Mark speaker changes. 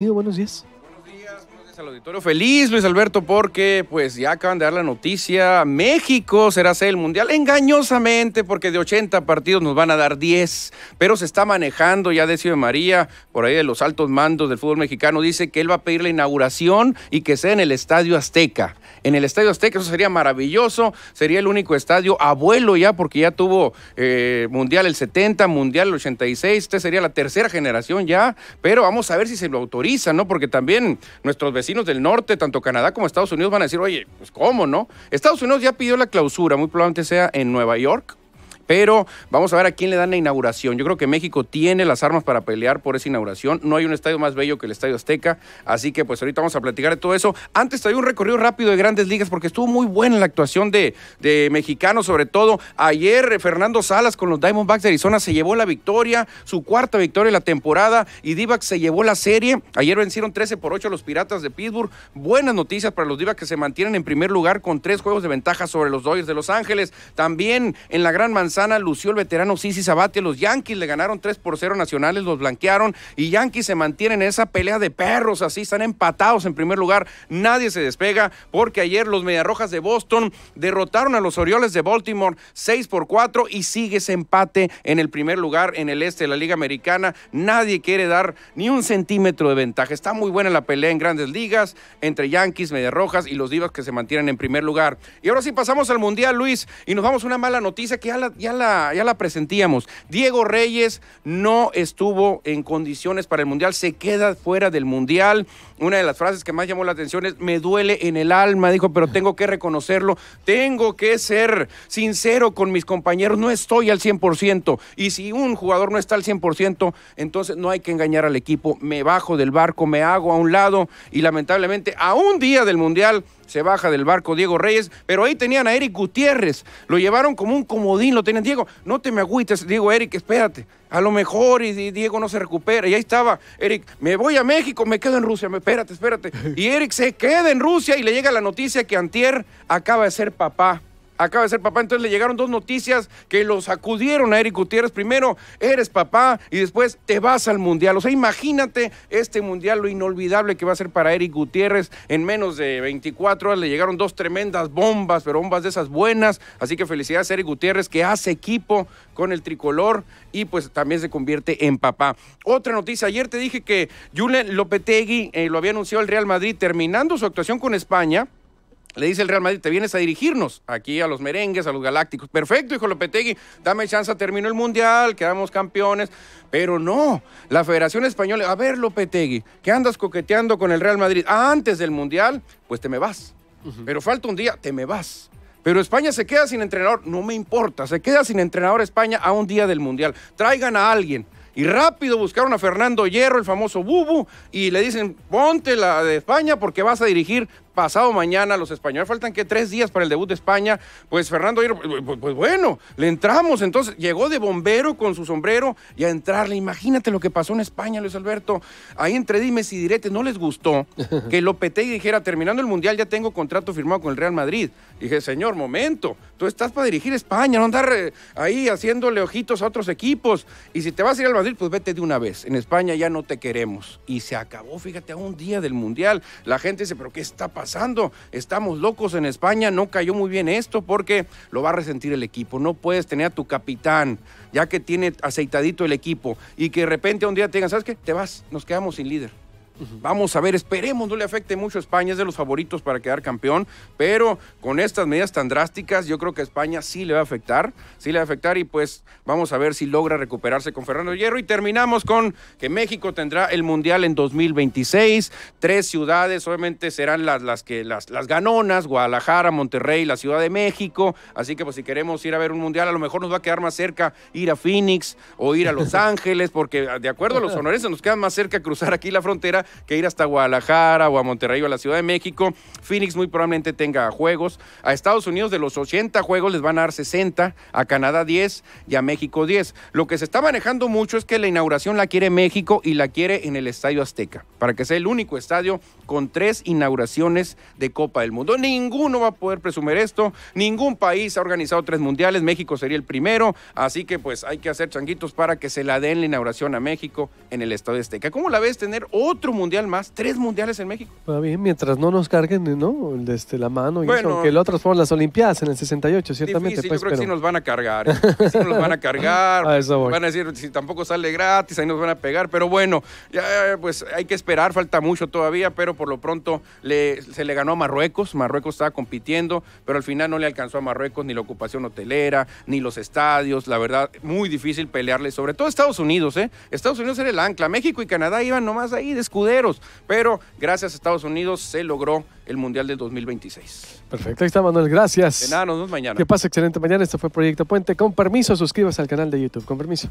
Speaker 1: mil anos isso. al auditorio feliz, Luis Alberto, porque pues ya acaban de dar la noticia. México será sede el Mundial engañosamente, porque de 80 partidos nos van a dar 10, pero se está manejando ya Decio de María, por ahí de los altos mandos del fútbol mexicano, dice que él va a pedir la inauguración y que sea en el Estadio Azteca. En el Estadio Azteca, eso sería maravilloso, sería el único estadio abuelo ya, porque ya tuvo eh, Mundial el 70, Mundial el 86, este sería la tercera generación ya, pero vamos a ver si se lo autoriza ¿no? Porque también nuestros vecinos vecinos del norte, tanto Canadá como Estados Unidos, van a decir, oye, pues cómo, ¿no? Estados Unidos ya pidió la clausura, muy probablemente sea en Nueva York pero vamos a ver a quién le dan la inauguración. Yo creo que México tiene las armas para pelear por esa inauguración. No hay un estadio más bello que el Estadio Azteca, así que pues ahorita vamos a platicar de todo eso. Antes traía un recorrido rápido de grandes ligas porque estuvo muy buena la actuación de, de mexicanos, sobre todo ayer eh, Fernando Salas con los Diamondbacks de Arizona se llevó la victoria, su cuarta victoria de la temporada y Divac se llevó la serie. Ayer vencieron 13 por 8 a los Piratas de Pittsburgh. Buenas noticias para los Divac que se mantienen en primer lugar con tres juegos de ventaja sobre los Dodgers de Los Ángeles. También en la Gran Manzana Ana lució el veterano Sisi Sabate. Los Yankees le ganaron 3 por 0 nacionales, los blanquearon y Yankees se mantienen en esa pelea de perros. Así están empatados en primer lugar. Nadie se despega porque ayer los Mediarrojas de Boston derrotaron a los Orioles de Baltimore 6 por 4 y sigue ese empate en el primer lugar en el este de la Liga Americana. Nadie quiere dar ni un centímetro de ventaja. Está muy buena la pelea en grandes ligas entre Yankees, Mediarrojas y los Divas que se mantienen en primer lugar. Y ahora sí pasamos al Mundial, Luis, y nos vamos a una mala noticia que ya ya ya la, presentíamos. Diego Reyes no estuvo en condiciones para el Mundial, se queda fuera del Mundial. Una de las frases que más llamó la atención es, me duele en el alma, dijo, pero tengo que reconocerlo, tengo que ser sincero con mis compañeros, no estoy al 100%. Y si un jugador no está al 100%, entonces no hay que engañar al equipo, me bajo del barco, me hago a un lado y lamentablemente a un día del Mundial se baja del barco Diego Reyes, pero ahí tenían a Eric Gutiérrez, lo llevaron como un comodín, lo tenían Diego, no te me agüites, Diego Eric, espérate, a lo mejor y, y Diego no se recupera, y ahí estaba Eric, me voy a México, me quedo en Rusia, me, espérate, espérate, y Eric se queda en Rusia y le llega la noticia que Antier acaba de ser papá acaba de ser papá, entonces le llegaron dos noticias que los sacudieron a Eric Gutiérrez. Primero, eres papá y después te vas al Mundial. O sea, imagínate este Mundial, lo inolvidable que va a ser para Eric Gutiérrez. En menos de 24 horas le llegaron dos tremendas bombas, pero bombas de esas buenas. Así que felicidades a Eric Gutiérrez que hace equipo con el tricolor y pues también se convierte en papá. Otra noticia, ayer te dije que Julen Lopetegui eh, lo había anunciado el Real Madrid terminando su actuación con España le dice el Real Madrid, te vienes a dirigirnos aquí a los merengues, a los galácticos. Perfecto, hijo Lopetegui, dame chance, terminó el Mundial, quedamos campeones. Pero no, la Federación Española, a ver Lopetegui, que andas coqueteando con el Real Madrid antes del Mundial, pues te me vas. Pero falta un día, te me vas. Pero España se queda sin entrenador, no me importa, se queda sin entrenador España a un día del Mundial. Traigan a alguien. Y rápido buscaron a Fernando Hierro, el famoso Bubu, y le dicen, ponte la de España porque vas a dirigir pasado mañana los españoles. Faltan que tres días para el debut de España. Pues Fernando pues, pues, pues, bueno, le entramos. Entonces llegó de bombero con su sombrero y a entrarle. Imagínate lo que pasó en España, Luis Alberto. Ahí entre dime si direte, no les gustó que Lopetegui dijera, terminando el Mundial ya tengo contrato firmado con el Real Madrid. dije, señor, momento, tú estás para dirigir España, no andar eh, ahí haciéndole ojitos a otros equipos. Y si te vas a ir al Madrid, pues vete de una vez. En España ya no te queremos. Y se acabó, fíjate, a un día del Mundial. La gente dice, pero ¿qué está pasando? Estamos locos en España, no cayó muy bien esto porque lo va a resentir el equipo. No puedes tener a tu capitán, ya que tiene aceitadito el equipo, y que de repente un día te digan, ¿sabes qué? Te vas, nos quedamos sin líder. Vamos a ver, esperemos no le afecte mucho a España, es de los favoritos para quedar campeón, pero con estas medidas tan drásticas yo creo que a España sí le va a afectar, sí le va a afectar y pues vamos a ver si logra recuperarse con Fernando Hierro y terminamos con que México tendrá el Mundial en 2026, tres ciudades obviamente serán las, las que las, ganonas, Guadalajara, Monterrey, la Ciudad de México, así que pues si queremos ir a ver un Mundial a lo mejor nos va a quedar más cerca ir a Phoenix o ir a Los Ángeles porque de acuerdo a los honores nos queda más cerca cruzar aquí la frontera que ir hasta Guadalajara o a Monterrey o a la Ciudad de México. Phoenix muy probablemente tenga juegos. A Estados Unidos de los 80 juegos les van a dar 60, a Canadá 10 y a México 10. Lo que se está manejando mucho es que la inauguración la quiere México y la quiere en el Estadio Azteca, para que sea el único estadio con tres inauguraciones de Copa del Mundo. Ninguno va a poder presumir esto, ningún país ha organizado tres mundiales, México sería el primero, así que pues hay que hacer changuitos para que se la den la inauguración a México en el Estadio Azteca. ¿Cómo la ves tener otro mundial más, tres mundiales en México. Pues, bien, mientras no nos carguen, ¿no? Desde este, la mano y eso, aunque el otro fueron las Olimpiadas en el 68, ciertamente. Difícil, yo pues, creo que ¿eh? sí nos van a cargar, sí nos van a cargar, van a decir, si tampoco sale gratis, ahí nos van a pegar, pero bueno, ya pues hay que esperar, falta mucho todavía, pero por lo pronto se le ganó a Marruecos, Marruecos estaba compitiendo, pero al final no le alcanzó a Marruecos ni la ocupación hotelera, ni los estadios, la verdad, muy difícil pelearle, sobre todo Estados Unidos, ¿eh? Estados Unidos era el ancla, México y Canadá iban nomás ahí de pero gracias a Estados Unidos se logró el Mundial de 2026. Perfecto, ahí está Manuel, gracias. De nada, nos vemos mañana. Que pasa, excelente mañana. Este fue Proyecto Puente. Con permiso, suscríbase al canal de YouTube. Con permiso.